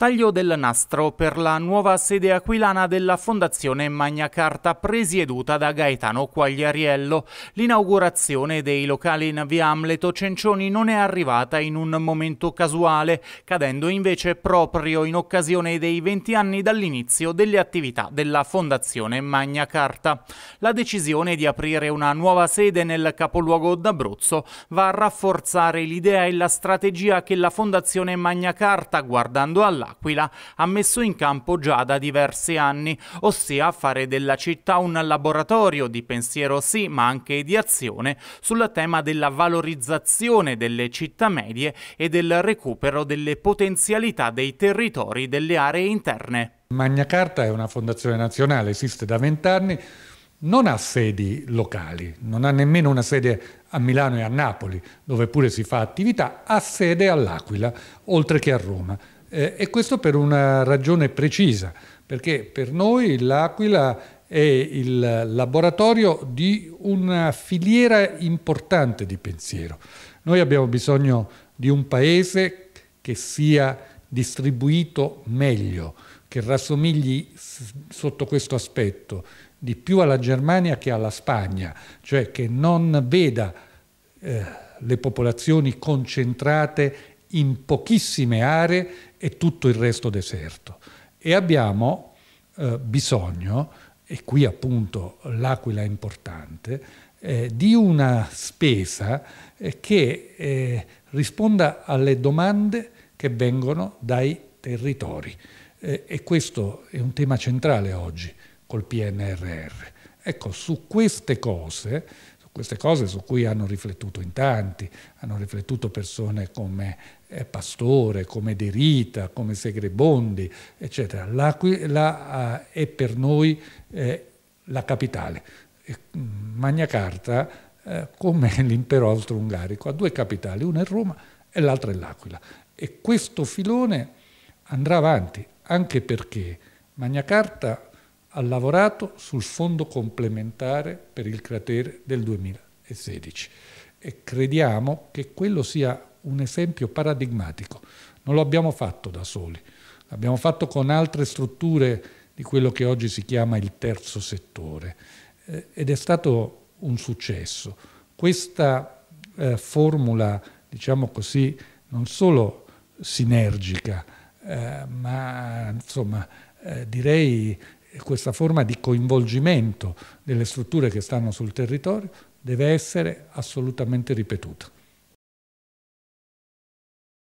Taglio del nastro per la nuova sede aquilana della Fondazione Magna Carta presieduta da Gaetano Quagliariello. L'inaugurazione dei locali in via Amleto Cencioni non è arrivata in un momento casuale, cadendo invece proprio in occasione dei 20 anni dall'inizio delle attività della Fondazione Magna Carta. La decisione di aprire una nuova sede nel capoluogo d'Abruzzo va a rafforzare l'idea e la strategia che la Fondazione Magna Carta, guardando alla dell'Aquila ha messo in campo già da diversi anni, ossia fare della città un laboratorio di pensiero sì, ma anche di azione sul tema della valorizzazione delle città medie e del recupero delle potenzialità dei territori delle aree interne. Magna Carta è una fondazione nazionale, esiste da vent'anni, non ha sedi locali, non ha nemmeno una sede a Milano e a Napoli, dove pure si fa attività, ha sede all'Aquila, oltre che a Roma. Eh, e questo per una ragione precisa, perché per noi l'Aquila è il laboratorio di una filiera importante di pensiero. Noi abbiamo bisogno di un paese che sia distribuito meglio, che rassomigli sotto questo aspetto di più alla Germania che alla Spagna, cioè che non veda eh, le popolazioni concentrate in pochissime aree e tutto il resto deserto. E abbiamo eh, bisogno, e qui appunto l'Aquila è importante, eh, di una spesa eh, che eh, risponda alle domande che vengono dai territori. Eh, e questo è un tema centrale oggi col PNRR. Ecco, su queste cose queste cose su cui hanno riflettuto in tanti, hanno riflettuto persone come eh, Pastore, come De Rita, come Segrebondi, eccetera. L'Aquila eh, è per noi eh, la capitale. Mm, Magna Carta, come l'impero austro-ungarico, ha due capitali, una è Roma e l'altra è l'Aquila. E questo filone andrà avanti, anche perché Magna Carta ha lavorato sul fondo complementare per il cratere del 2016 e crediamo che quello sia un esempio paradigmatico. Non lo abbiamo fatto da soli, l'abbiamo fatto con altre strutture di quello che oggi si chiama il terzo settore eh, ed è stato un successo. Questa eh, formula, diciamo così, non solo sinergica, eh, ma insomma eh, direi questa forma di coinvolgimento delle strutture che stanno sul territorio deve essere assolutamente ripetuta.